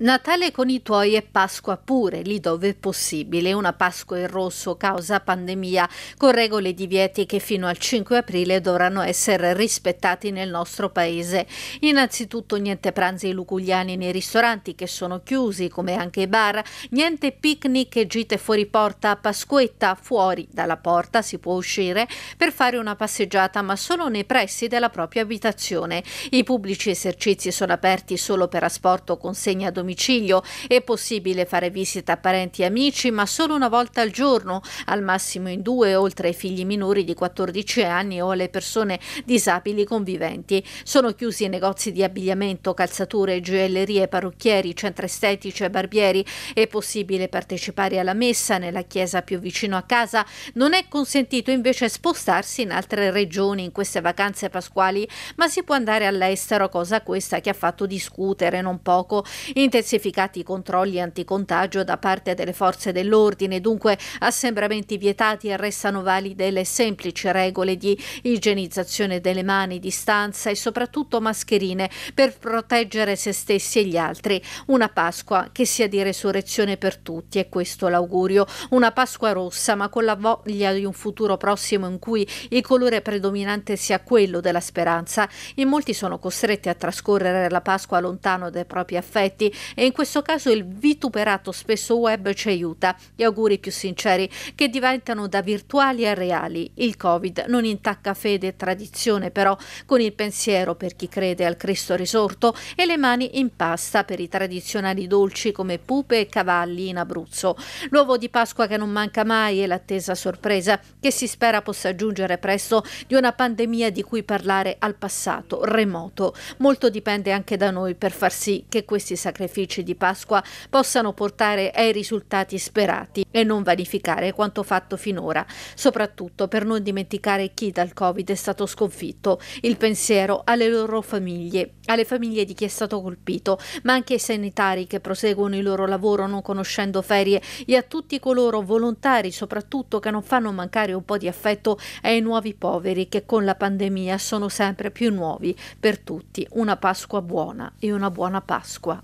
Natale con i tuoi e Pasqua pure, lì dove è possibile. Una Pasqua in rosso causa pandemia, con regole di vieti che fino al 5 aprile dovranno essere rispettati nel nostro paese. Innanzitutto niente pranzi luculiani nei ristoranti che sono chiusi, come anche i bar, niente picnic e gite fuori porta a Pasquetta, fuori dalla porta si può uscire per fare una passeggiata, ma solo nei pressi della propria abitazione. I pubblici esercizi sono aperti solo per asporto consegna domiciliare domicilio. È possibile fare visita a parenti e amici, ma solo una volta al giorno, al massimo in due, oltre ai figli minori di 14 anni o alle persone disabili conviventi. Sono chiusi i negozi di abbigliamento, calzature, gioiellerie, parrucchieri, centri estetici e barbieri. È possibile partecipare alla messa nella chiesa più vicino a casa. Non è consentito invece spostarsi in altre regioni in queste vacanze pasquali, ma si può andare all'estero, cosa questa che ha fatto discutere non poco. Inter- intensificati controlli anticontagio da parte delle forze dell'ordine, dunque assembramenti vietati e restano valide le semplici regole di igienizzazione delle mani, distanza e soprattutto mascherine per proteggere se stessi e gli altri. Una Pasqua che sia di resurrezione per tutti è questo l'augurio. Una Pasqua rossa ma con la voglia di un futuro prossimo in cui il colore predominante sia quello della speranza. In molti sono costretti a trascorrere la Pasqua lontano dai propri affetti e in questo caso il vituperato spesso web ci aiuta. Gli auguri più sinceri che diventano da virtuali a reali. Il Covid non intacca fede e tradizione però con il pensiero per chi crede al Cristo risorto e le mani in pasta per i tradizionali dolci come pupe e cavalli in Abruzzo. L'uovo di Pasqua che non manca mai e l'attesa sorpresa che si spera possa giungere presto di una pandemia di cui parlare al passato, remoto. Molto dipende anche da noi per far sì che questi sacrifici sacrifici di Pasqua possano portare ai risultati sperati e non vanificare quanto fatto finora, soprattutto per non dimenticare chi dal Covid è stato sconfitto, il pensiero alle loro famiglie, alle famiglie di chi è stato colpito, ma anche ai sanitari che proseguono il loro lavoro non conoscendo ferie e a tutti coloro volontari soprattutto che non fanno mancare un po' di affetto ai nuovi poveri che con la pandemia sono sempre più nuovi. Per tutti una Pasqua buona e una buona Pasqua.